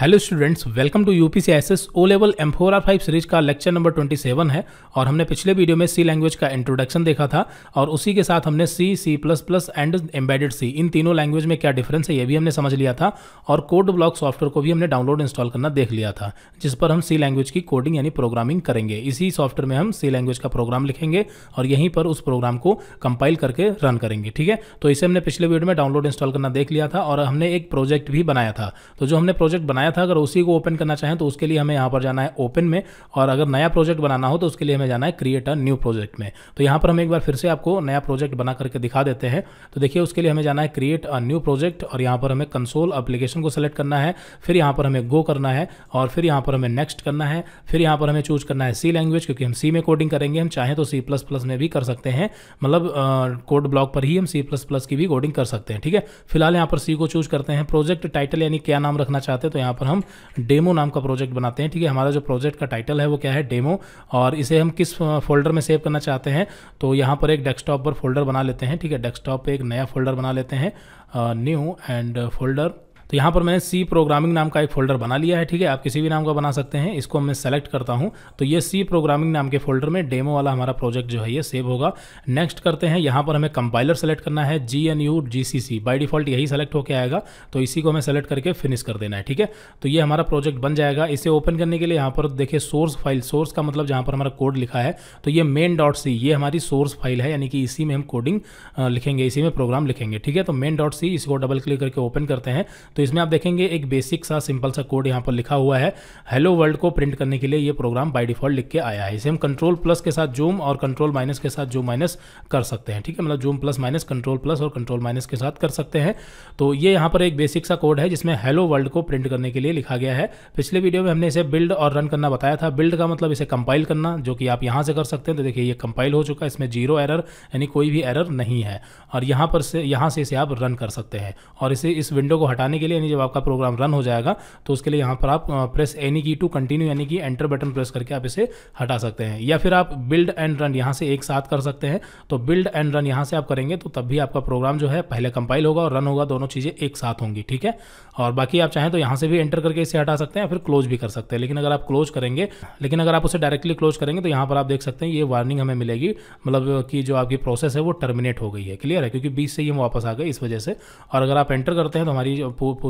hello students welcome to U P C S S O level M four R five series का lecture number 27 है और हमने पिछले video में सी language का इंट्रोडक्शन देखा था और उसी के साथ हमने C C plus plus and embedded C इन तीनों लैंग्वेज में क्या डिफरेंस है ये भी हमने समझ लिया था और कोड ब्लॉक सॉफ्टवेयर को भी हमने डाउनलोड इंस्टॉल करना देख लिया था जिस पर हम सी लैंग्वेज की कोडिंग यानी प्रोग्रामिंग करेंगे इसी सॉफ्टवेयर में हम सी लैंग्वेज का प्रोग्राम लिखेंगे और यहीं पर उस प्रोग्राम को कंपाइल करके रन करेंगे ठीक है तो इसे हमने पिछले वीडियो में डाउनलोड इंस्टॉल करना देख लिया था और हमने एक प्रोजेक्ट भी बनाया था तो जो हमने प्रोजेक्ट बनाया बनाया था अगर उसी को ओपन करना चाहें तो उसके लिए हमें यहाँ पर जाना है ओपन में और अगर नया प्रोजेक्ट बनाना हो तो उसके लिए हमें जाना है क्रिएट अ न्यू प्रोजेक्ट में तो यहाँ पर हम एक बार फिर से आपको नया प्रोजेक्ट बना करके दिखा देते हैं तो देखिए उसके लिए हमें जाना है क्रिएट अ न्यू प्रोजेक्ट और यहाँ पर हमें कंसोल अप्लीकेशन को सेलेक्ट करना है फिर यहाँ पर हमें गो करना है और फिर यहाँ पर हमें नेक्स्ट करना है फिर यहाँ पर हमें चूज करना है सी लैंग्वेज क्योंकि हम सी में कोडिंग करेंगे हम चाहें तो सी प्लस प्लस में भी कर सकते हैं मतलब कोड ब्लॉक पर ही हम सी प्लस प्लस की भी कोडिंग कर सकते हैं ठीक है फिलहाल यहाँ पर सी को चूज करते हैं प्रोजेक्ट टाइटल यानी क्या नाम रखना चाहते हैं तो यहाँ पर हम डेमो नाम का प्रोजेक्ट बनाते हैं ठीक है हमारा जो प्रोजेक्ट का टाइटल है वो क्या है डेमो और इसे हम किस फोल्डर में सेव करना चाहते हैं तो यहाँ पर एक डेस्कटॉप पर फोल्डर बना लेते हैं ठीक है डेस्कटॉप पर एक नया फोल्डर बना लेते हैं न्यू एंड फोल्डर तो यहाँ पर मैंने सी प्रोग्रामिंग नाम का एक फोल्डर बना लिया है ठीक है आप किसी भी नाम का बना सकते हैं इसको मैं सेलेक्ट करता हूँ तो ये सी प्रोग्रामिंग नाम के फोल्डर में डेमो वाला हमारा प्रोजेक्ट जो है ये सेव होगा नेक्स्ट करते हैं यहाँ पर हमें कंपाइलर सेलेक्ट करना है G N U G C C by default यही सेलेक्ट होकर आएगा तो इसी को हमें सेलेक्ट करके फिनिश कर देना है ठीक है तो ये हमारा प्रोजेक्ट बन जाएगा इसे ओपन करने के लिए यहाँ पर देखिए सोर्स फाइल सोर्स का मतलब जहाँ पर हमारा कोड लिखा है तो ये मेन डॉट सी ये हमारी सोर्स फाइल है यानी कि इसी में हम कोडिंग लिखेंगे इसी में प्रोग्राम लिखेंगे ठीक है तो मेन डॉट सी इसको डबल क्लिक करके ओपन करते हैं तो इसमें आप देखेंगे एक बेसिक सा सिंपल सा कोड यहाँ पर लिखा हुआ है हेलो वर्ल्ड को प्रिंट करने के लिए ये प्रोग्राम बाई डिफॉल्ट लिख के आया है इसे हम कंट्रोल प्लस के साथ जूम और कंट्रोल माइनस के साथ जूम माइनस कर सकते हैं ठीक है मतलब zoom plus minus control plus और कंट्रोल माइनस के साथ कर सकते हैं तो ये यहाँ पर एक बेसिक सा कोड है जिसमें हेलो वर्ल्ड को प्रिंट करने के लिए लिखा गया है पिछले वीडियो में हमने इसे बिल्ड और रन करना बताया था बिल्ड का मतलब इसे कंपाइल करना जो कि आप यहाँ से कर सकते हैं तो देखिए ये कंपाइल हो चुका है इसमें जीरो एरर यानी कोई भी एरर नहीं है और यहाँ पर से यहाँ से इसे आप रन कर सकते हैं और इसे इस विंडो को हटाने के के लिए यानी जब आपका प्रोग्राम रन हो जाएगा तो उसके लिए यहाँ पर आप press any key to continue यानी कि एंटर बटन प्रेस करके आप इसे हटा सकते हैं या फिर आप बिल्ड एंड रन यहाँ से एक साथ कर सकते हैं तो बिल्ड एंड रन यहाँ से आप करेंगे तो तब भी आपका प्रोग्राम जो है पहले कंपाइल होगा और रन होगा दोनों चीज़ें एक साथ होंगी ठीक है और बाकी आप चाहें तो यहाँ से भी एंटर करके इसे हटा सकते हैं या फिर क्लोज भी कर सकते हैं लेकिन अगर आप क्लोज करेंगे लेकिन अगर आप उसे डायरेक्टली क्लोज करेंगे तो यहाँ पर आप देख सकते हैं ये वार्निंग हमें मिलेगी मतलब कि जो आपकी प्रोसेस है वो टर्मिनेट हो गई है क्लियर है क्योंकि बीस से ही हम वापस आ गए इस वजह से और अगर आप एंटर करते हैं तो हमारी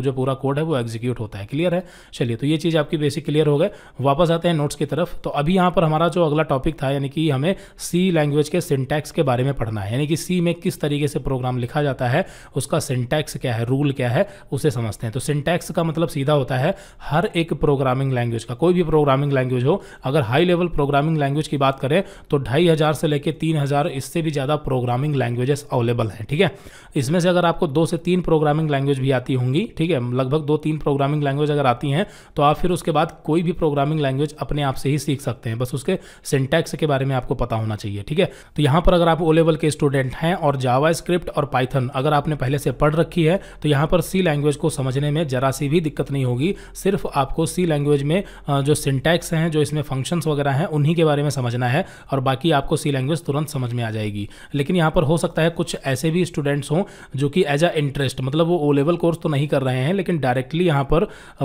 जो पूरा कोड है वो एग्जीक्यूट होता है क्लियर है चलिए तो ये चीज़ आपकी बेसिक क्लियर हो गए वापस आते हैं नोट्स की तरफ तो अभी यहाँ पर हमारा जो अगला टॉपिक था यानी कि हमें सी लैंग्वेज के सिंटैक्स के बारे में पढ़ना है यानी कि सी में किस तरीके से प्रोग्राम लिखा जाता है उसका सिंटैक्स क्या है रूल क्या है उसे समझते हैं तो सिंटैक्स का मतलब सीधा होता है हर एक प्रोग्रामिंग लैंग्वेज का कोई भी प्रोग्रामिंग लैंग्वेज हो अगर हाई लेवल प्रोग्रामिंग लैंग्वेज की बात करें तो ढाई हज़ार से लेकर तीन हज़ार इससे भी ज़्यादा प्रोग्रामिंग लैंग्वेजेस अवेलेबल हैं ठीक है इसमें से अगर आपको दो से तीन प्रोग्रामिंग लैंग्वेज भी आती होंगी ठीक है लगभग दो तीन प्रोग्रामिंग लैंग्वेज अगर आती हैं तो आप फिर उसके बाद कोई भी प्रोग्रामिंग लैंग्वेज अपने आप से ही सीख सकते हैं बस उसके सिंटैक्स के बारे में आपको पता होना चाहिए ठीक है तो यहाँ पर अगर आप ओ लेवल के स्टूडेंट हैं और जावा स्क्रिप्ट और पाइथन अगर आपने पहले से पढ़ रखी है तो यहाँ पर सी लैंग्वेज को समझने में जरा सी भी दिक्कत नहीं होगी सिर्फ आपको सी लैंग्वेज में जो सिंटैक्स हैं जो इसमें फंक्शंस वगैरह हैं उन्हीं के बारे में समझना है और बाकी आपको सी लैंग्वेज तुरंत समझ में आ जाएगी लेकिन यहाँ पर हो सकता है कुछ ऐसे भी स्टूडेंट्स हों जो कि एज अ इंटरेस्ट मतलब वो ओ लेवल कोर्स तो नहीं कर रहे हैं लेकिन डायरेक्टली यहाँ पर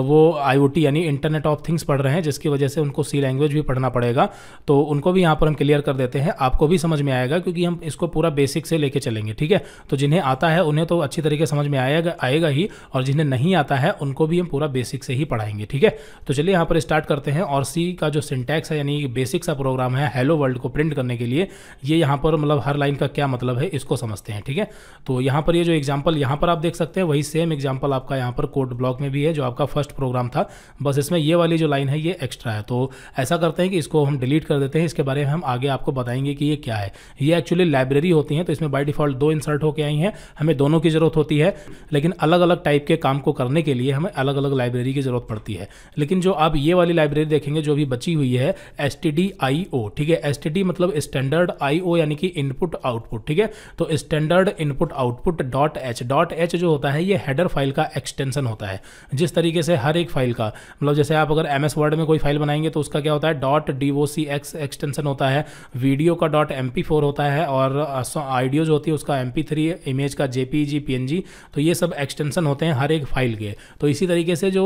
वो आई यानी इंटरनेट ऑफ थिंग्स पढ़ रहे हैं जिसकी वजह से उनको सी लैंग्वेज भी पढ़ना पड़ेगा तो उनको भी यहाँ पर हम क्लियर कर देते हैं आपको भी समझ में आएगा क्योंकि हम इसको पूरा बेसिक से लेके चलेंगे ठीक है तो जिन्हें आता है उन्हें तो अच्छी तरीके समझ में आएगा आएगा ही और जिन्हें नहीं आता है उनको भी हम पूरा बेसिक से ही पढ़ाएंगे ठीक है तो चलिए यहाँ पर स्टार्ट करते हैं और सी का जो सिंटैक्स है यानी बेसिक सा प्रोग्राम है हेलो वर्ल्ड को प्रिंट करने के लिए ये यहाँ पर मतलब हर लाइन का क्या मतलब है इसको समझते हैं ठीक है तो यहाँ पर ये जो एग्जाम्पल यहाँ पर आप देख सकते हैं वही सेम एग्जाम्पल आपका आपका यहाँ पर कोड ब्लॉक में भी है जो आपका फर्स्ट प्रोग्राम था बस इसमें ये वाली जो लाइन है ये एक्स्ट्रा है तो ऐसा करते हैं कि इसको हम डिलीट कर देते हैं इसके बारे में हम आगे आपको बताएंगे कि ये क्या है ये एक्चुअली लाइब्रेरी होती है तो इसमें बाई डिफॉल्ट दो इंसर्ट होकर आई हैं हमें दोनों की ज़रूरत होती है लेकिन अलग अलग टाइप के काम को करने के लिए हमें अलग अलग लाइब्रेरी की ज़रूरत पड़ती है लेकिन जो आप ये वाली लाइब्रेरी देखेंगे जो भी बची हुई है एस ठीक है एस मतलब स्टैंडर्ड आई यानी कि इनपुट आउटपुट ठीक है तो standard input output dot H dot H जो होता है ये हेडर फाइल का एक्सटेंसन होता है जिस तरीके से हर एक फाइल का मतलब जैसे आप अगर एम एस वर्ड में कोई फाइल बनाएंगे तो उसका क्या होता है dot D O C X extension होता है वीडियो का डॉट एम पी फोर होता है और आइडियोज होती है उसका एम पी थ्री इमेज का J P G P N G तो ये सब एक्सटेंसन होते हैं हर एक फाइल के तो इसी तरीके से जो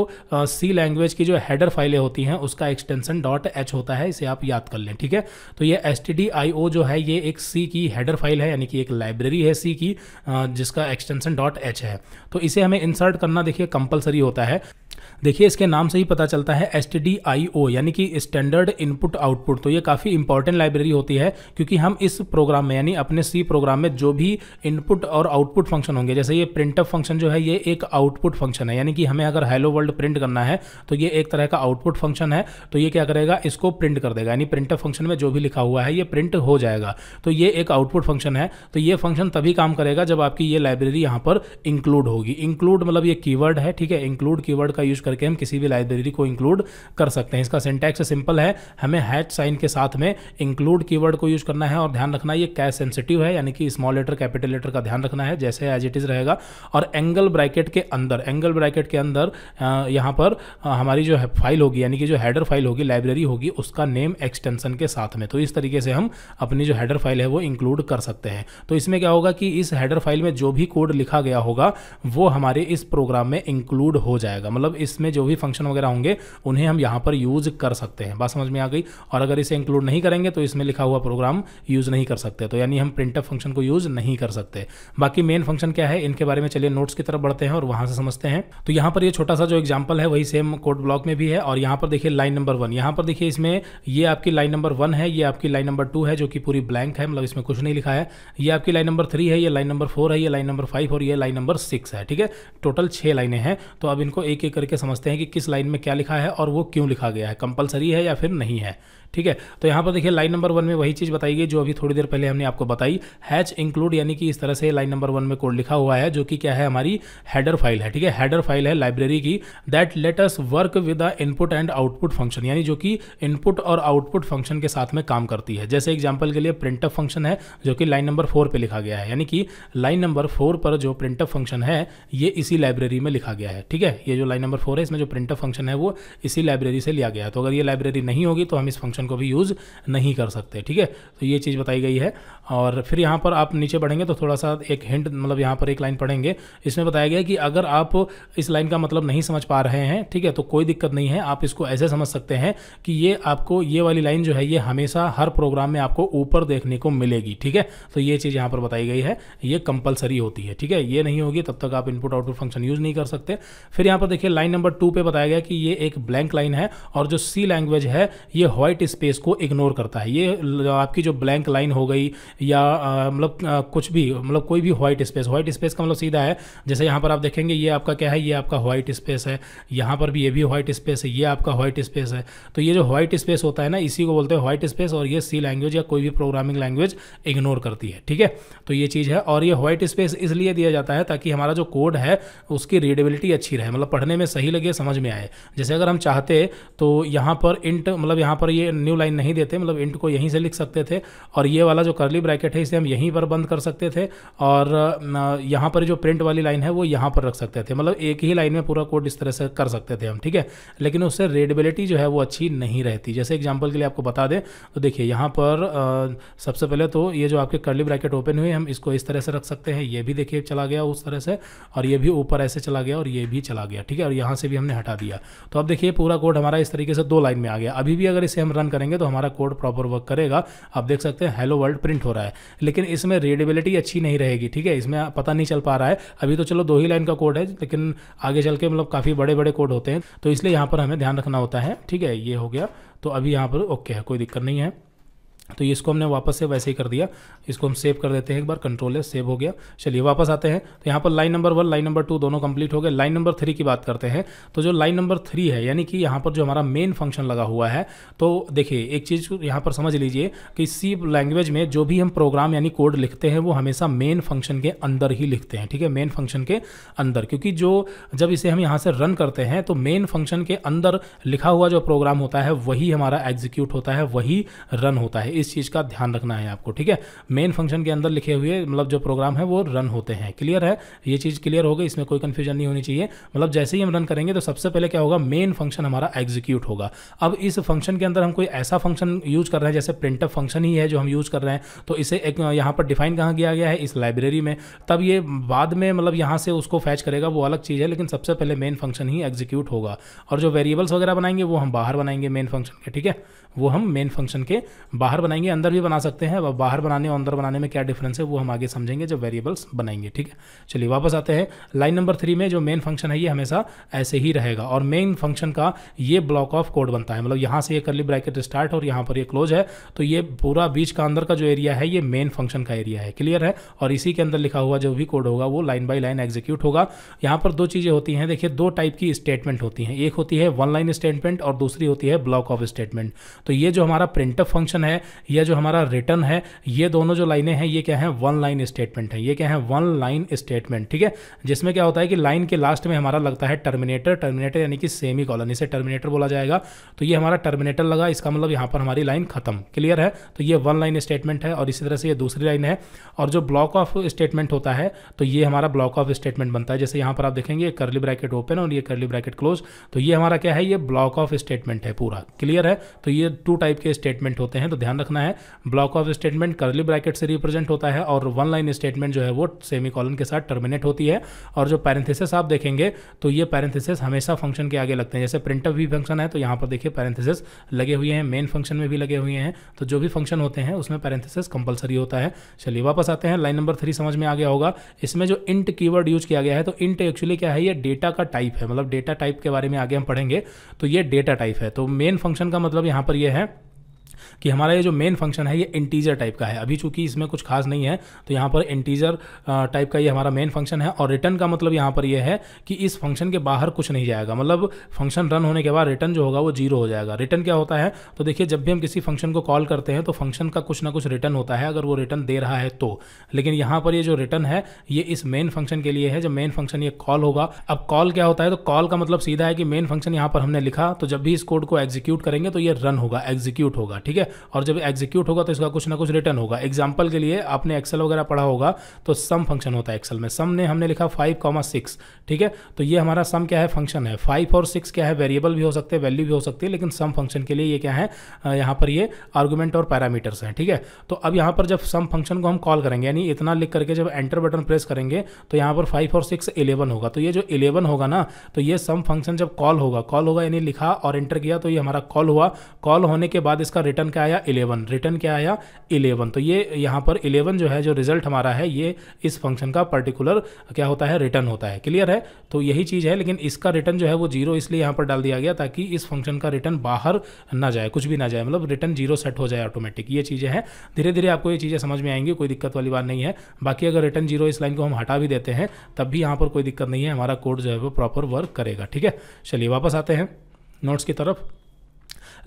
सी लैंग्वेज की जो हैडर फाइलें होती हैं उसका एक्सटेंसन डॉट एच होता है इसे आप याद कर लें ठीक है तो ये S T D I O जो है ये एक सी की हैडर फाइल है यानी कि एक लाइब्रेरी है सी की जिसका एक्सटेंशन डॉट एच है तो इसे हमें इंसर्ट करना देखिए कंपलसरी होता है देखिए इसके नाम से ही पता चलता है एस यानी कि स्टैंडर्ड इनपुट आउटपुट तो ये काफ़ी इंपॉर्टेंट लाइब्रेरी होती है क्योंकि हम इस प्रोग्राम में यानी अपने सी प्रोग्राम में जो भी इनपुट और आउटपुट फंक्शन होंगे जैसे ये प्रिंटअप फंक्शन जो है ये एक आउटपुट फंक्शन है यानी कि हमें अगर हेलो वर्ल्ड प्रिंट करना है तो ये एक तरह का आउटपुट फंक्शन है तो ये क्या करेगा इसको प्रिंट कर देगा यानी प्रिंटअप फंक्शन में जो भी लिखा हुआ है ये प्रिंट हो जाएगा तो ये एक आउटपुट फंक्शन है तो ये फंक्शन तभी काम करेगा जब आपकी ये लाइब्रेरी यहाँ पर इंक्लूड होगी इंक्लूड मतलब ये कीवर्ड है ठीक है इंक्लूड कीवर्ड का यूज करके हम किसी भी लाइब्रेरी को इंक्लूड कर सकते हैं इसका सिंटैक्स सिंपल है हमें हैच साइन के साथ में इंक्लूड कीवर्ड को यूज करना है और ध्यान रखना ये कैश सेंसिटिव है यानी कि स्मॉल लेटर कैपिटल लेटर का ध्यान रखना है जैसे एज इट इज़ रहेगा और एंगल ब्रैकेट के अंदर एंगल ब्रैकेट के अंदर यहाँ पर हमारी जो फाइल होगी यानी कि जो हैडर फाइल होगी लाइब्रेरी होगी उसका नेम एक्सटेंशन के साथ में तो इस तरीके से हम अपनी जो हैडर फाइल है वो इंक्लूड कर सकते हैं तो इसमें क्या होगा कि इस हैडर फाइल में जो भी कोड लिखा गया होगा वो हमारे इस प्रोग्राम में इंक्लूड हो जाएगा मतलब इस इसमें जो भी फंक्शन वगैरह होंगे उन्हें हम यहाँ पर यूज़ कर सकते हैं बात समझ में आ गई और अगर इसे इंक्लूड नहीं करेंगे तो इसमें लिखा हुआ प्रोग्राम यूज़ नहीं कर सकते तो यानी हम प्रिंट फंक्शन को यूज़ नहीं कर सकते बाकी मेन फंक्शन क्या है इनके बारे में चलिए नोट्स की तरफ बढ़ते हैं और वहां से समझते हैं तो यहाँ पर ये छोटा सा जो एग्जाम्पल है वही सेम कोड ब्लॉक में भी है और यहाँ पर देखिए लाइन नंबर वन यहाँ पर देखिए इसमें ये आपकी लाइन नंबर वन है ये आपकी लाइन नंबर टू है जो कि पूरी ब्लैंक है मतलब इसमें कुछ नहीं लिखा है ये आपकी लाइन नंबर थ्री है ये लाइन नंबर फोर है ये लाइन नंबर फाइव और ये लाइन नंबर सिक्स है ठीक है टोटल छह लाइनें हैं तो अब इनको एक एक करके समझते हैं कि किस लाइन में क्या लिखा है और वो क्यों लिखा गया है कंपलसरी है या फिर नहीं है ठीक है तो यहाँ पर देखिए लाइन नंबर वन में वही चीज़ बताई गई जो अभी थोड़ी देर पहले हमने आपको बताई हैच इंक्लूड यानी कि इस तरह से लाइन नंबर वन में कोड लिखा हुआ है जो कि क्या है हमारी हैडर फाइल है ठीक है हैडर फाइल है लाइब्रेरी की that let us work with the input and output function यानी जो कि इनपुट और आउटपुट फंक्शन के साथ में काम करती है जैसे एग्जाम्पल के लिए प्रिंटअप फंक्शन है जो कि लाइन नंबर फोर पर लिखा गया है यानी कि लाइन नंबर फोर पर जो प्रिंटअप फंक्शन है ये इसी लाइब्रेरी में लिखा गया है ठीक है ये जो लाइन नंबर फोर है इसमें जो प्रिंटअप फंक्शन है वो इसी लाइब्रेरी से लिया गया है तो अगर ये लाइब्रेरी नहीं होगी तो हम इस फंक्शन फंक्शन को भी यूज़ नहीं कर सकते ठीक है तो ये चीज़ बताई गई है और फिर यहाँ पर आप नीचे पढ़ेंगे तो थोड़ा सा एक हिंट मतलब यहाँ पर एक लाइन पढ़ेंगे इसमें बताया गया कि अगर आप इस लाइन का मतलब नहीं समझ पा रहे हैं ठीक है तो कोई दिक्कत नहीं है आप इसको ऐसे समझ सकते हैं कि ये आपको ये वाली लाइन जो है ये हमेशा हर प्रोग्राम में आपको ऊपर देखने को मिलेगी ठीक है तो ये चीज़ यहाँ पर बताई गई है ये कंपलसरी होती है ठीक है ये नहीं होगी तब तक आप इनपुट आउटपुट फंक्शन यूज़ नहीं कर सकते फिर यहाँ पर देखिए लाइन नंबर टू पर बताया गया कि ये एक ब्लैंक लाइन है और जो सी लैंग्वेज है ये व्हाइट स्पेस को इग्नोर करता है ये आपकी जो ब्लैंक लाइन हो गई या मतलब कुछ भी मतलब कोई भी व्हाइट स्पेस व्हाइट स्पेस का मतलब सीधा है जैसे यहाँ पर आप देखेंगे ये आपका क्या है ये आपका व्हाइट स्पेस है यहाँ पर भी ये भी व्हाइट स्पेस है ये आपका व्हाइट स्पेस है तो ये जो व्हाइट स्पेस होता है ना इसी को बोलते हैं व्हाइट स्पेस और ये सी लैंग्वेज या कोई भी प्रोग्रामिंग लैंग्वेज इग्नोर करती है ठीक है तो ये चीज़ है और ये व्हाइट स्पेस इसलिए दिया जाता है ताकि हमारा जो कोड है उसकी रीडेबिलिटी अच्छी रहे मतलब पढ़ने में सही लगे समझ में आए जैसे अगर हम चाहते तो यहाँ पर इंट मतलब यहाँ पर ये न्यू लाइन नहीं देते मतलब इंट को यहीं से लिख सकते थे और ये वाला जो करली ब्रैकेट है इसे हम यहीं पर बंद कर सकते थे और यहाँ पर जो प्रिंट वाली लाइन है वो यहाँ पर रख सकते थे मतलब एक ही लाइन में पूरा कोड इस तरह से कर सकते थे हम ठीक है लेकिन उससे रेडबिलिटी जो है वो अच्छी नहीं रहती जैसे एग्जाम्पल के लिए आपको बता दें तो देखिए यहाँ पर सबसे पहले तो ये जो आपके करली ब्रैकेट ओपन हुए हम इसको इस तरह से रख सकते हैं ये भी देखिए चला गया उस तरह से और ये भी ऊपर ऐसे चला गया और ये भी चला गया ठीक है और यहाँ से भी हमने हटा दिया तो अब देखिए पूरा कोड हमारा इस तरीके से दो लाइन में आ गया अभी भी अगर इसे हम रन रन करेंगे तो हमारा कोड प्रॉपर वर्क करेगा आप देख सकते हैं हेलो वर्ल्ड प्रिंट हो रहा है लेकिन इसमें रीडेबिलिटी अच्छी नहीं रहेगी ठीक है इसमें पता नहीं चल पा रहा है अभी तो चलो दो ही लाइन का कोड है लेकिन आगे चल के मतलब काफ़ी बड़े बड़े कोड होते हैं तो इसलिए यहाँ पर हमें ध्यान रखना होता है ठीक है ये हो गया तो अभी यहाँ पर ओके है कोई दिक्कत नहीं है तो ये इसको हमने वापस से वैसे ही कर दिया इसको हम सेव कर देते हैं एक बार कंट्रोल है सेव हो गया चलिए वापस आते हैं तो यहाँ पर line number one line number two दोनों कंप्लीट हो गए लाइन नंबर थ्री की बात करते हैं तो जो लाइन नंबर थ्री है यानी कि यहाँ पर जो हमारा मेन फंक्शन लगा हुआ है तो देखिए एक चीज़ यहाँ पर समझ लीजिए कि सी लैंग्वेज में जो भी हम प्रोग्राम यानी कोड लिखते हैं वो हमेशा मेन फंक्शन के अंदर ही लिखते हैं ठीक है मेन फंक्शन के अंदर क्योंकि जो जब इसे हम यहाँ से रन करते हैं तो मेन फंक्शन के अंदर लिखा हुआ जो प्रोग्राम होता है वही हमारा एग्जीक्यूट होता है वही रन होता है इस चीज़ का ध्यान रखना है आपको ठीक है मेन फंक्शन के अंदर लिखे हुए मतलब जो प्रोग्राम है वो रन होते हैं क्लियर है ये चीज़ क्लियर हो गई इसमें कोई कन्फ्यूजन नहीं होनी चाहिए मतलब जैसे ही हम रन करेंगे तो सबसे पहले क्या होगा मेन फंक्शन हमारा एग्जीक्यूट होगा अब इस फंक्शन के अंदर हम कोई ऐसा फंक्शन यूज कर रहे हैं जैसे प्रिंटअप फंक्शन ही है जो हम यूज कर रहे हैं तो इसे एक यहाँ पर डिफाइन कहाँ किया गया है इस लाइब्रेरी में तब ये बाद में मतलब यहाँ से उसको फैच करेगा वो अलग चीज़ है लेकिन सबसे पहले मेन फंक्शन ही एग्जीक्यूट होगा और जो वेरिएबल्स वगैरह बनाएंगे वो हम बाहर बनाएंगे मेन फंक्शन के ठीक है वो हम मेन फंक्शन के बाहर बनाएंगे अंदर भी बना सकते हैं अब बाहर बनाने और अंदर बनाने में क्या डिफरेंस है वो हम आगे समझेंगे जब वेरिएबल्स बनाएंगे ठीक है चलिए वापस आते हैं लाइन नंबर थ्री में जो मेन फंक्शन है ये हमेशा ऐसे ही रहेगा और मेन फंक्शन का ये ब्लॉक ऑफ कोड बनता है मतलब यहाँ से ये करली ब्रैकेट स्टार्ट और यहाँ पर ये क्लोज है तो ये पूरा बीच का अंदर का जो एरिया है ये मेन फंक्शन का एरिया है क्लियर है और इसी के अंदर लिखा हुआ जो भी कोड होगा वो लाइन बाई लाइन एग्जीक्यूट होगा यहाँ पर दो चीज़ें होती हैं देखिए दो टाइप की स्टेटमेंट होती हैं एक होती है वन लाइन स्टेटमेंट और दूसरी होती है ब्लॉक ऑफ स्टेटमेंट तो ये जो हमारा प्रिंटअप फंक्शन है यह जो हमारा रिटर्न है ये दोनों जो लाइनें हैं ये क्या है वन लाइन स्टेटमेंट है ये क्या है वन लाइन स्टेटमेंट ठीक है जिसमें क्या होता है कि लाइन के लास्ट में हमारा लगता है टर्मिनेटर टर्मिनेटर यानी कि सेमी कॉलन इसे टर्मिनेटर बोला जाएगा तो ये हमारा टर्मिनेटर लगा इसका मतलब यहाँ पर हमारी लाइन खत्म क्लियर है तो ये वन लाइन स्टेटमेंट है और इसी तरह से ये दूसरी लाइन है और जो ब्लॉक ऑफ स्टेटमेंट होता है तो ये हमारा ब्लॉक ऑफ स्टेटमेंट बनता है जैसे यहाँ पर आप देखेंगे करली ब्रैकेट ओपन और ये करली ब्रैकेट क्लोज तो ये हमारा क्या है ये ब्लॉक ऑफ स्टेटमेंट है पूरा क्लियर है तो ये टू टाइप के स्टेटमेंट होते हैं तो ध्यान रखना है block of statement curly bracket से रिप्रेजेंट होता है और वन लाइन स्टेटमेंट जो है वो सेमी कॉलन के साथ टर्मिनेट होती है और जो पैरेंथिसिस आप देखेंगे तो ये पैरेंथिसिस हमेशा फंक्शन के आगे लगते हैं जैसे प्रिंटअप भी फंक्शन है तो यहाँ पर देखिए पैरेंथिसिस लगे हुए हैं मेन फंक्शन में भी लगे हुए हैं तो जो भी फंक्शन होते हैं उसमें पैरेंथिसिस कंपलसरी होता है चलिए वापस आते हैं लाइन नंबर थ्री समझ में आ गया होगा इसमें जो इंट की यूज किया गया है तो इंट एक्चुअली क्या है ये डेटा का टाइप है मतलब डेटा टाइप के बारे में आगे हम पढ़ेंगे तो ये डेटा टाइप है तो मेन फंक्शन का मतलब यहाँ पर ये है कि हमारा ये जो मेन फंक्शन है ये इंटीजर टाइप का है अभी चूंकि इसमें कुछ खास नहीं है तो यहाँ पर इंटीजर टाइप का ये हमारा मेन फंक्शन है और रिटर्न का मतलब यहाँ पर यह है कि इस फंक्शन के बाहर कुछ नहीं जाएगा मतलब फंक्शन रन होने के बाद रिटर्न जो होगा वो जीरो हो जाएगा रिटर्न क्या होता है तो देखिए जब भी हम किसी फंक्शन को कॉल करते हैं तो फंक्शन का कुछ ना कुछ रिटर्न होता है अगर वो रिटर्न दे रहा है तो लेकिन यहाँ पर ये जो रिटर्न है ये इस मेन फंक्शन के लिए है जब मेन फंक्शन ये कॉल होगा अब कॉल क्या होता है तो कॉल का मतलब सीधा है कि मेन फंक्शन यहाँ पर हमने लिखा तो जब भी इस कोड को एग्जीक्यूट करेंगे तो ये रन होगा एग्जीक्यूट होगा ठीक है और जब एग्जीक्यूट होगा तो इसका कुछ ना कुछ रिटर्न होगा एग्जाम्पल के लिए आपने एक्सेल वगैरह पढ़ा होगा तो सम फंक्शन होता है एक्सेल में सम ने हमने लिखा फाइव कॉमा सिक्स ठीक है तो ये हमारा सम क्या है फंक्शन है फाइव और सिक्स क्या है वेरिएबल भी हो सकते हैं वैल्यू भी हो सकती है लेकिन सम फंक्शन के लिए ये क्या है यहाँ पर ये आर्गूमेंट और पैरामीटर्स हैं ठीक है तो अब यहाँ पर जब सम फंक्शन को हम कॉल करेंगे यानी इतना लिख करके जब एंटर बटन प्रेस करेंगे तो यहाँ पर फाइव और सिक्स इलेवन होगा तो ये जो इलेवन होगा ना तो ये सम फंक्शन जब कॉल होगा कॉल होगा यानी लिखा और एंटर किया तो ये हमारा कॉल हुआ कॉल होने के बाद इसका रिटर्न क्या आया इलेवन रिटर्न क्या आया इलेवन तो ये यहाँ पर इलेवन जो है जो रिजल्ट हमारा है ये इस फंक्शन का पर्टिकुलर क्या होता है रिटर्न होता है क्लियर है तो यही चीज़ है लेकिन इसका रिटर्न जो है वो जीरो इसलिए यहाँ पर डाल दिया गया ताकि इस फंक्शन का रिटर्न बाहर ना जाए कुछ भी ना जाए मतलब रिटर्न जीरो सेट हो जाए ऑटोमेटिक ये चीज़ें हैं धीरे धीरे आपको ये चीज़ें समझ में आएंगी कोई दिक्कत वाली बात नहीं है बाकी अगर रिटर्न जीरो इस लाइन को हम हटा भी देते हैं तब भी यहाँ पर कोई दिक्कत नहीं है हमारा कोड जो है वो प्रॉपर वर्क करेगा ठीक है चलिए वापस आते हैं नोट्स की तरफ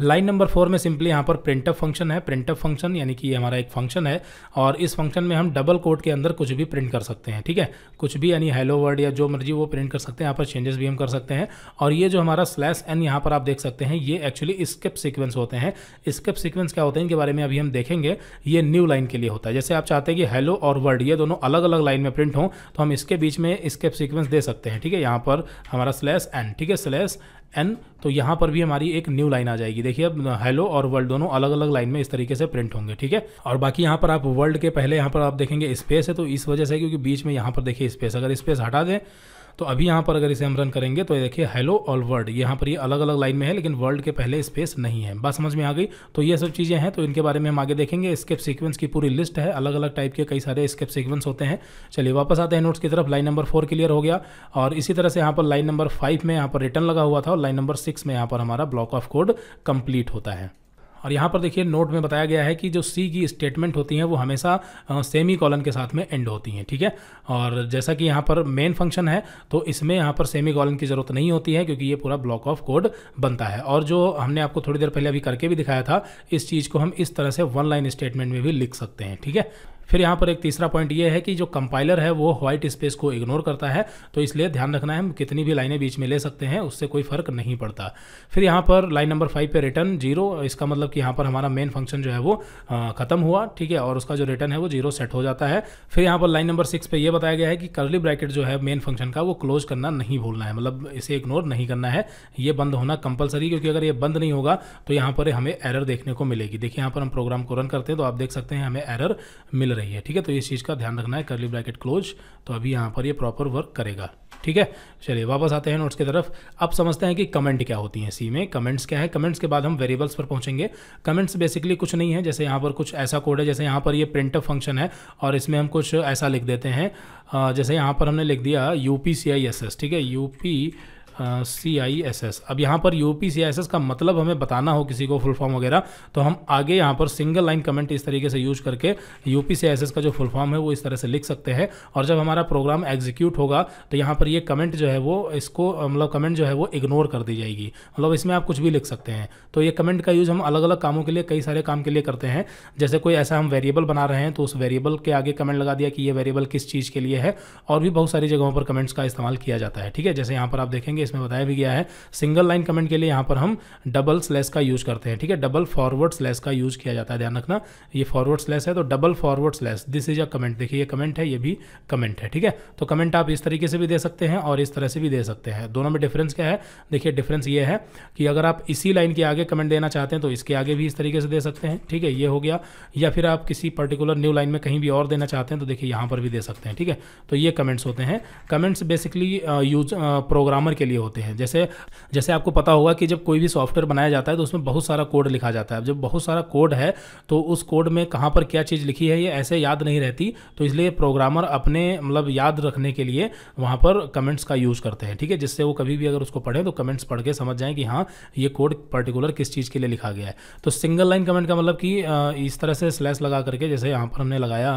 लाइन नंबर फोर में सिंपली यहाँ पर प्रिंटअप फंक्शन है प्रिंटअप फंक्शन यानी कि ये हमारा एक फंक्शन है और इस फंक्शन में हम डबल कोड के अंदर कुछ भी प्रिंट कर सकते हैं ठीक है कुछ भी यानी हेलो वर्ड या जो मर्जी वो प्रिंट कर सकते हैं यहाँ पर चेंजेस भी हम कर सकते हैं और ये जो हमारा स्लैश एन यहाँ पर आप देख सकते हैं ये एक्चुअली स्केप सीक्वेंस होते हैं स्केप सिक्वेंस क्या होते हैं इनके बारे में अभी हम देखेंगे ये न्यू लाइन के लिए होता है जैसे आप चाहते हैं कि हेलो और वर्ड ये दोनों अलग अलग लाइन में प्रिंट हों तो हम इसके बीच में स्केप सिक्वेंस दे सकते हैं ठीक है यहाँ पर हमारा स्लैश एन ठीक है स्लैश एन तो यहाँ पर भी हमारी एक न्यू लाइन आ जाएगी देखिए अब हेलो और वर्ल्ड दोनों अलग अलग लाइन में इस तरीके से प्रिंट होंगे ठीक है और बाकी यहाँ पर आप वर्ल्ड के पहले यहाँ पर आप देखेंगे स्पेस है तो इस वजह से क्योंकि बीच में यहाँ पर देखिए स्पेस अगर स्पेस हटा दें तो अभी यहाँ पर अगर इसे हम रन करेंगे तो ये देखिए हेलो ऑल वर्ल्ड यहाँ पर ये अलग अलग लाइन में है लेकिन वर्ल्ड के पहले स्पेस नहीं है बात समझ में आ गई तो ये सब चीज़ें हैं तो इनके बारे में हम आगे देखेंगे स्केप सीक्वेंस की पूरी लिस्ट है अलग अलग टाइप के कई सारे स्केप सीक्वेंस होते हैं चलिए वापस आते हैं नोट्स की तरफ लाइन नंबर फोर क्लियर हो गया और इसी तरह से यहाँ पर लाइन नंबर फाइव में यहाँ पर रिटर्न लगा हुआ था और लाइन नंबर सिक्स में यहाँ पर हमारा ब्लॉक ऑफ कोड कंप्लीट होता है और यहाँ पर देखिए नोट में बताया गया है कि जो सी की स्टेटमेंट होती हैं वो हमेशा सेमी कॉलन के साथ में एंड होती हैं ठीक है और जैसा कि यहाँ पर मेन फंक्शन है तो इसमें यहाँ पर सेमी कॉलन की ज़रूरत नहीं होती है क्योंकि ये पूरा ब्लॉक ऑफ कोड बनता है और जो हमने आपको थोड़ी देर पहले अभी करके भी दिखाया था इस चीज़ को हम इस तरह से वन लाइन स्टेटमेंट में भी लिख सकते हैं ठीक है फिर यहाँ पर एक तीसरा पॉइंट ये है कि जो कंपाइलर है वो व्हाइट स्पेस को इग्नोर करता है तो इसलिए ध्यान रखना है हम कितनी भी लाइनें बीच में ले सकते हैं उससे कोई फ़र्क नहीं पड़ता फिर यहाँ पर लाइन नंबर फाइव पे रिटर्न जीरो इसका मतलब कि यहाँ पर हमारा मेन फंक्शन जो है वो ख़त्म हुआ ठीक है और उसका जो रिटर्न है वो जीरो सेट हो जाता है फिर यहाँ पर लाइन नंबर सिक्स पे ये बताया गया है कि कर्ली ब्रैकेट जो है मेन फंक्शन का वो क्लोज करना नहीं भूलना है मतलब इसे इग्नोर नहीं करना है ये बंद होना कंपलसरी क्योंकि अगर ये बंद नहीं होगा तो यहाँ पर हमें एरर देखने को मिलेगी देखिए यहाँ पर हम प्रोग्राम को रन करते हैं तो आप देख सकते हैं हमें एरर मिल रही है ठीक है तो इस चीज़ का ध्यान रखना है करली ब्रैकेट क्लोज तो अभी यहाँ पर ये प्रॉपर वर्क करेगा ठीक है चलिए वापस आते हैं नोट्स की तरफ अब समझते हैं कि कमेंट क्या होती है सी में कमेंट्स क्या है कमेंट्स के बाद हम वेरिएबल्स पर पहुंचेंगे कमेंट्स बेसिकली कुछ नहीं है जैसे यहाँ पर कुछ ऐसा कोड है जैसे यहाँ पर ये प्रिंट फंक्शन है और इसमें हम कुछ ऐसा लिख देते हैं जैसे यहाँ पर हमने लिख दिया यू ठीक है U C I S S अब यहाँ पर U P C I S S का मतलब हमें बताना हो किसी को फुल फॉर्म वगैरह तो हम आगे यहाँ पर सिंगल लाइन कमेंट इस तरीके से यूज करके U P C I S S का जो फुल फॉर्म है वो इस तरह से लिख सकते हैं और जब हमारा प्रोग्राम एग्जीक्यूट होगा तो यहाँ पर ये कमेंट जो है वो इसको मतलब कमेंट जो है वो इग्नोर कर दी जाएगी मतलब इसमें आप कुछ भी लिख सकते हैं तो ये कमेंट का यूज़ हम अलग अलग कामों के लिए कई सारे काम के लिए करते हैं जैसे कोई ऐसा हम वेरिएबल बना रहे हैं तो उस वेरिएबल के आगे कमेंट लगा दिया कि ये वेरिएबल किस चीज़ के लिए है और भी बहुत सारी जगहों पर कमेंट्स का इस्तेमाल किया जाता है ठीक है जैसे यहाँ पर आप देखेंगे इसमें बताया भी गया है सिंगल लाइन कमेंट के लिए यहाँ पर हम डबल स्लेस का यूज करते हैं ठीक है डबल फॉरवर्ड स्लेस का यूज किया जाता है ध्यान रखना ये फॉरवर्ड स्लेस है तो double forward slash this is a comment देखिए ये कमेंट है ये भी कमेंट है ठीक है तो कमेंट आप इस तरीके से भी दे सकते हैं और इस तरह से भी दे सकते हैं दोनों में डिफरेंस क्या है देखिए डिफरेंस ये है कि अगर आप इसी लाइन के आगे कमेंट देना चाहते हैं तो इसके आगे भी इस तरीके से दे सकते हैं ठीक है ये हो गया या फिर आप किसी पर्टिकुलर न्यू लाइन में कहीं भी और देना चाहते हैं तो देखिए यहाँ पर भी दे सकते हैं ठीक है तो ये कमेंट्स होते हैं कमेंट्स बेसिकली यूज प्रोग्रामर के लिए होते हैं जैसे जैसे आपको पता होगा कि जब कोई भी सॉफ्टवेयर बनाया जाता है तो उसमें बहुत सारा कोड लिखा जाता है जब बहुत सारा कोड है तो उस कोड में कहाँ पर क्या चीज़ लिखी है ये ऐसे याद नहीं रहती तो इसलिए प्रोग्रामर अपने मतलब याद रखने के लिए वहाँ पर कमेंट्स का यूज़ करते हैं ठीक है जिससे वो कभी भी अगर उसको पढ़ें तो कमेंट्स पढ़ के समझ जाएँ कि हाँ ये कोड पर्टिकुलर किस चीज़ के लिए लिखा गया है तो सिंगल लाइन कमेंट का मतलब कि इस तरह से स्लैस लगा करके जैसे यहाँ पर हमने लगाया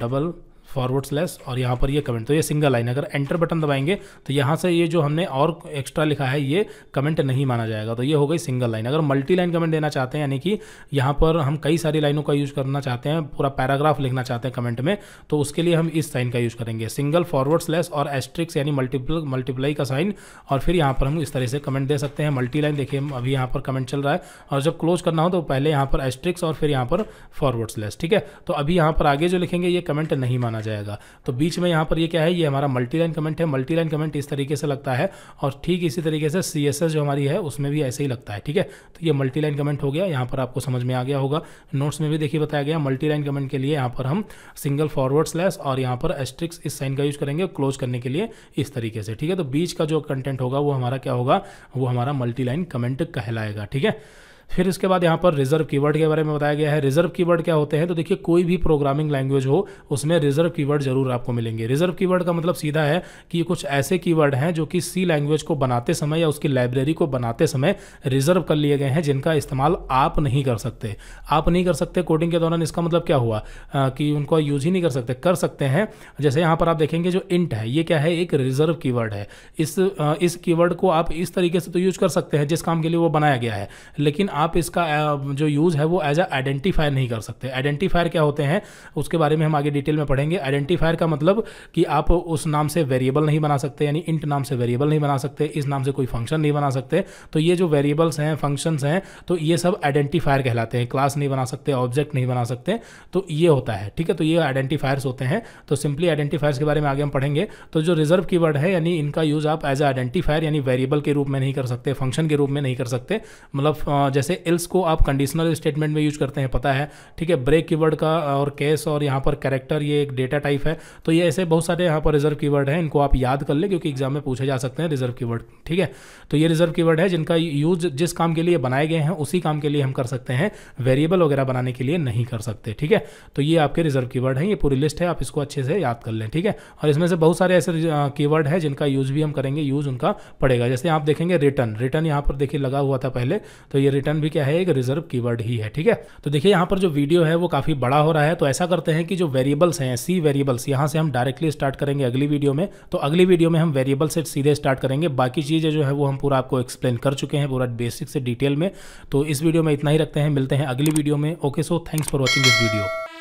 डबल फॉरवर्ड स्लैश और यहाँ पर ये कमेंट तो ये सिंगल लाइन अगर एंटर बटन दबाएंगे तो यहाँ से ये जो हमने और एक्स्ट्रा लिखा है ये कमेंट नहीं माना जाएगा तो ये हो गई सिंगल लाइन अगर मल्टी लाइन कमेंट देना चाहते हैं यानी कि यहाँ पर हम कई सारी लाइनों का यूज़ करना चाहते हैं पूरा पैराग्राफ लिखना चाहते हैं कमेंट में तो उसके लिए हम इस साइन का यूज़ करेंगे सिंगल फॉरवर्ड स्लैश और एस्ट्रिक्स यानी मल्टीपल मल्टीप्लाई का साइन और फिर यहाँ पर हम इस तरह से कमेंट दे सकते हैं मल्टी लाइन देखिए अभी यहाँ पर कमेंट चल रहा है और जब क्लोज करना हो तो पहले यहाँ पर एस्ट्रिक्स और फिर यहाँ पर फॉरवर्ड स्लैश ठीक है तो अभी यहाँ पर आगे जो लिखेंगे ये कमेंट नहीं माना माना जाएगा तो बीच में यहाँ पर ये क्या है ये हमारा मल्टी लाइन कमेंट है मल्टी लाइन कमेंट इस तरीके से लगता है और ठीक इसी तरीके से सी जो हमारी है उसमें भी ऐसे ही लगता है ठीक है तो ये मल्टी लाइन कमेंट हो गया यहाँ पर आपको समझ में आ गया होगा नोट्स में भी देखिए बताया गया मल्टी लाइन कमेंट के लिए यहाँ पर हम सिंगल फॉरवर्ड स्लैस और यहाँ पर एस्ट्रिक्स इस साइन का यूज करेंगे क्लोज करने के लिए इस तरीके से ठीक है तो बीच का जो कंटेंट होगा वो हमारा क्या होगा वो हमारा मल्टी लाइन कमेंट कहलाएगा ठीक है फिर इसके बाद यहाँ पर रिजर्व कीवर्ड के बारे में बताया गया है रिजर्व कीवर्ड क्या होते हैं तो देखिए कोई भी प्रोग्रामिंग लैंग्वेज हो उसमें रिजर्व कीवर्ड जरूर आपको मिलेंगे रिजर्व कीवर्ड का मतलब सीधा है कि कुछ ऐसे कीवर्ड हैं जो कि सी लैंग्वेज को बनाते समय या उसकी लाइब्रेरी को बनाते समय रिजर्व कर लिए गए हैं जिनका इस्तेमाल आप नहीं कर सकते आप नहीं कर सकते कोडिंग के दौरान इसका मतलब क्या हुआ आ, कि उनको यूज ही नहीं कर सकते कर सकते हैं जैसे यहाँ पर आप देखेंगे जो इंट है ये क्या है एक रिजर्व कीवर्ड है इस आ, इस कीवर्ड को आप इस तरीके से तो यूज कर सकते हैं जिस काम के लिए वो बनाया गया है लेकिन आप इसका जो यूज़ है वो एज अ आइडेंटिफायर नहीं कर सकते आइडेंटिफायर क्या होते हैं उसके बारे में हम आगे डिटेल में पढ़ेंगे आइडेंटिफायर का मतलब कि आप उस नाम से वेरिएबल नहीं बना सकते यानी इंट नाम से वेरिएबल नहीं बना सकते इस नाम से कोई फंक्शन नहीं बना सकते तो ये जो वेरिएबल्स हैं फंक्शंस हैं तो ये सब आइडेंटिफायर कहलाते हैं क्लास नहीं बना सकते ऑब्जेक्ट नहीं बना सकते तो ये होता है ठीक है तो ये आइडेंटिफायर्स होते हैं तो सिंपली आइडेंटिफायर्स के बारे में आगे हम पढ़ेंगे तो जो रिजर्व की है यानी इनका यूज़ आप एज आइडेंटिफायर यानी वेरिएबल के रूप में नहीं कर सकते फंक्शन के रूप में नहीं कर सकते मतलब जैसे जैसे इल्स को आप कंडीशनल स्टेटमेंट में यूज करते हैं पता है ठीक है ब्रेक कीवर्ड का और केस और यहाँ पर कैरेक्टर ये एक डेटा टाइप है तो ये ऐसे बहुत सारे यहाँ पर रिजर्व कीवर्ड हैं इनको आप याद कर लें क्योंकि एग्जाम में पूछे जा सकते हैं रिजर्व कीवर्ड ठीक है तो ये रिजर्व कीवर्ड है जिनका यूज जिस काम के लिए बनाए गए हैं उसी काम के लिए हम कर सकते हैं वेरिएबल वगैरह बनाने के लिए नहीं कर सकते ठीक है तो ये आपके रिजर्व कीवर्ड हैं ये पूरी लिस्ट है आप इसको अच्छे से याद कर लें ठीक है और इसमें से बहुत सारे ऐसे कीवर्ड हैं जिनका यूज़ भी हम करेंगे यूज़ उनका पड़ेगा जैसे आप देखेंगे रिटर्न रिटर्न यहाँ पर देखिए लगा हुआ था पहले तो ये रिटर्न पाइथन भी क्या है एक रिजर्व कीवर्ड ही है ठीक है तो देखिए यहाँ पर जो वीडियो है वो काफ़ी बड़ा हो रहा है तो ऐसा करते हैं कि जो वेरिएबल्स हैं सी वेरिएबल्स यहाँ से हम डायरेक्टली स्टार्ट करेंगे अगली वीडियो में तो अगली वीडियो में हम वेरिएबल से सीधे स्टार्ट करेंगे बाकी चीज़ें जो है वो हम पूरा आपको एक्सप्लेन कर चुके हैं पूरा बेसिक से डिटेल में तो इस वीडियो में इतना ही रखते हैं मिलते हैं अगली वीडियो में okay so thanks for watching this video